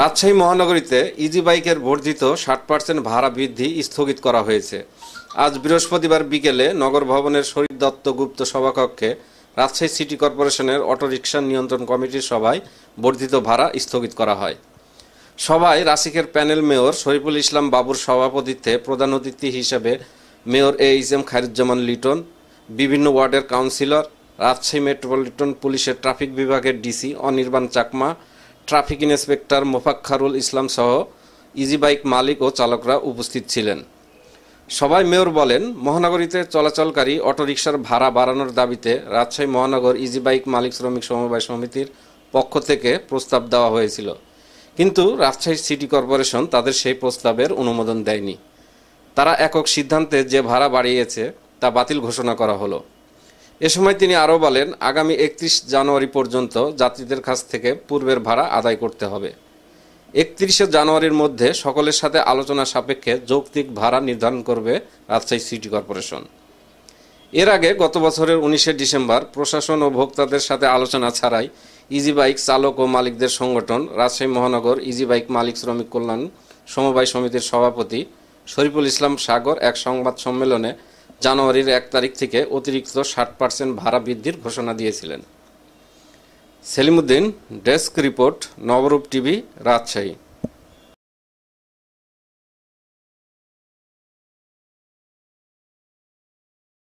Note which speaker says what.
Speaker 1: রাজশাহী মহানগরীতে ইজি বাইকের বর্ধিত ষাট পার্সেন্ট ভাড়া বৃদ্ধি স্থগিত করা হয়েছে আজ বৃহস্পতিবার বিকেলে নগর ভবনের শরীর দত্ত গুপ্ত সভাকক্ষে রাজশাহী সিটি কর্পোরেশনের অটোরিকশা নিয়ন্ত্রণ কমিটির সভায় বর্ধিত ভাড়া স্থগিত করা হয় সভায় রাসিকের প্যানেল মেয়র শরীফুল ইসলাম বাবুর সভাপতিত্বে প্রধান অতিথি হিসেবে mayor A H M Khairuzzaman Liton বিভিন্ন ওয়ার্ডের কাউন্সিলর রাজশাহী মেট্রোপলিটন পুলিশের ট্রাফিক বিভাগের DC Anirban Chakma traffic inspector Mofakkharul Islam সহ ইজি বাইক মালিক ও চালকরা উপস্থিত ছিলেন সবাই মেয়র বলেন মহানগরীতে চলাচলকারী অটোরিকশার ভাড়া বাড়ানোর দাবিতে রাজশাহী মহানগর ইজি বাইক মালিক শ্রমিক সমবায় সমিতির পক্ষ থেকে প্রস্তাব দেওয়া হয়েছিল কিন্তু রাজশাহী সিটি কর্পোরেশন তাদের সেই প্রস্তাবের অনুমোদন দেয়নি তারা একক সিদ্ধান্তে যে ভাড়া বাড়িয়েছে তা বাতিল ঘোষণা করা হলো এ সময় তিনি আরও বলেন আগামী একত্রিশ জানুয়ারি পর্যন্ত যাত্রীদের কাছ থেকে পূর্বের ভাড়া আদায় করতে হবে একত্রিশে জানুয়ারির মধ্যে সকলের সাথে আলোচনা সাপেক্ষে যৌক্তিক ভাড়া নির্ধারণ করবে রাজশাহী সিটি কর্পোরেশন এর আগে গত বছরের উনিশে ডিসেম্বর প্রশাসন ও ভোক্তাদের সাথে আলোচনা ছাড়াই ইজি বাইক চালক ও মালিকদের সংগঠন রাজশাহী মহানগর ইজি বাইক মালিক শ্রমিক কল্যাণ সমবায় সমিতির সভাপতি শরীফুল ইসলাম সাগর এক সংবাদ সম্মেলনে জানুয়ারির এক তারিখ থেকে অতিরিক্ত ষাট পার্সেন্ট ভাড়া বৃদ্ধির ঘোষণা দিয়েছিলেন Selimuddin desk report Nabarup TV Rajshahi